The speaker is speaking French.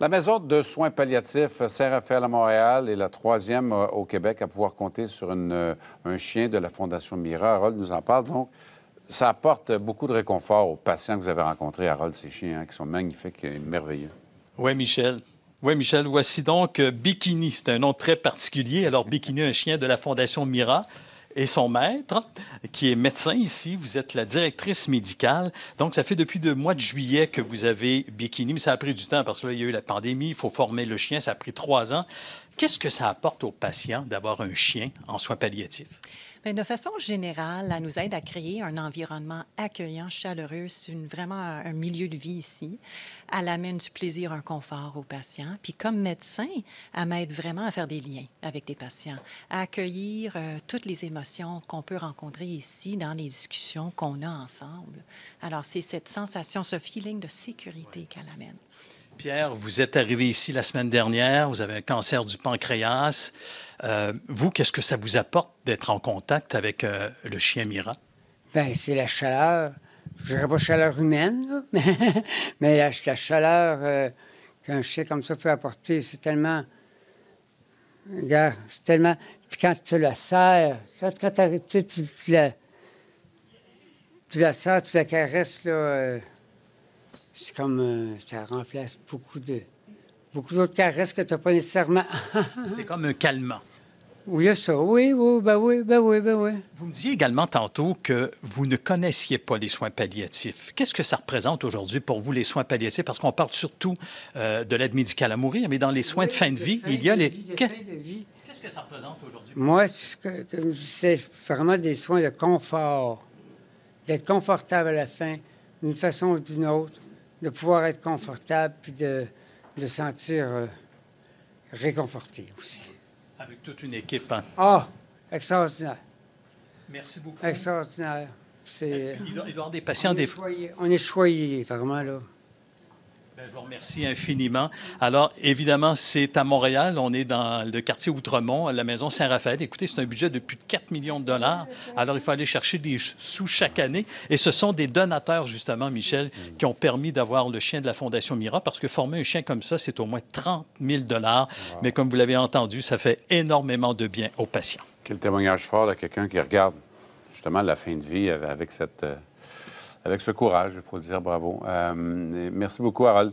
La maison de soins palliatifs Saint-Raphaël à Montréal est la troisième euh, au Québec à pouvoir compter sur euh, un chien de la Fondation Mira. Harold nous en parle. Donc, ça apporte beaucoup de réconfort aux patients que vous avez rencontrés, Harold, ces chiens hein, qui sont magnifiques et merveilleux. Oui, Michel. Oui, Michel, voici donc euh, Bikini. C'est un nom très particulier. Alors, Bikini, un chien de la Fondation Mira et son maître, qui est médecin ici. Vous êtes la directrice médicale. Donc, ça fait depuis le mois de juillet que vous avez Bikini, mais ça a pris du temps parce que il y a eu la pandémie, il faut former le chien, ça a pris trois ans. Qu'est-ce que ça apporte aux patients d'avoir un chien en soins palliatifs? Ben, de façon générale, elle nous aide à créer un environnement accueillant, chaleureux. C'est vraiment un milieu de vie ici. Elle amène du plaisir, un confort aux patients. Puis comme médecin, elle m'aide vraiment à faire des liens avec des patients, à accueillir euh, toutes les émotions qu'on peut rencontrer ici dans les discussions qu'on a ensemble. Alors c'est cette sensation, ce feeling de sécurité qu'elle amène. Pierre, vous êtes arrivé ici la semaine dernière, vous avez un cancer du pancréas. Euh, vous, qu'est-ce que ça vous apporte d'être en contact avec euh, le chien Mira? Bien, c'est la chaleur. Je dirais pas chaleur humaine, mais, la, chaleur euh, qu'un chien comme ça peut apporter, c'est tellement. Regarde, c'est tellement. Puis quand tu la serres, quand, tu, la. Tu la serres, tu la caresses, là comme euh, ça remplace beaucoup de beaucoup d'autres caresses que tu n'as pas nécessairement. c'est comme un calmant. Oui, ça. Oui, oui, ben oui, ben oui, ben oui. Vous me disiez également tantôt que vous ne connaissiez pas les soins palliatifs. Qu'est-ce que ça représente aujourd'hui pour vous, les soins palliatifs? Parce qu'on parle surtout euh, de l'aide médicale à mourir, mais dans les soins de fin de, vie, il y a les... Qu'est-ce que ça représente aujourd'hui? Moi, c'est vraiment des soins de confort, d'être confortable à la fin, d'une façon ou d'une autre de pouvoir être confortable puis de, de sentir euh, réconforté aussi. Avec toute une équipe. Hein. Ah, extraordinaire. Merci beaucoup. Extraordinaire. il doit avoir des euh, patients. des... on est choyés, vraiment, là. Ben, je vous remercie infiniment. Alors, évidemment, c'est à Montréal. On est dans le quartier Outremont, à la maison Saint-Raphaël. Écoutez, c'est un budget de plus de 4 millions de dollars. Alors, il faut aller chercher des sous chaque année. Et ce sont des donateurs, justement, Michel, qui ont permis d'avoir le chien de la Fondation Mira, parce que former un chien comme ça, c'est au moins 30 000 dollars. Mais comme vous l'avez entendu, ça fait énormément de bien aux patients. Quel témoignage fort de quelqu'un qui regarde justement la fin de vie avec cette euh, avec ce courage, il faut dire bravo. Euh, merci beaucoup, Harold.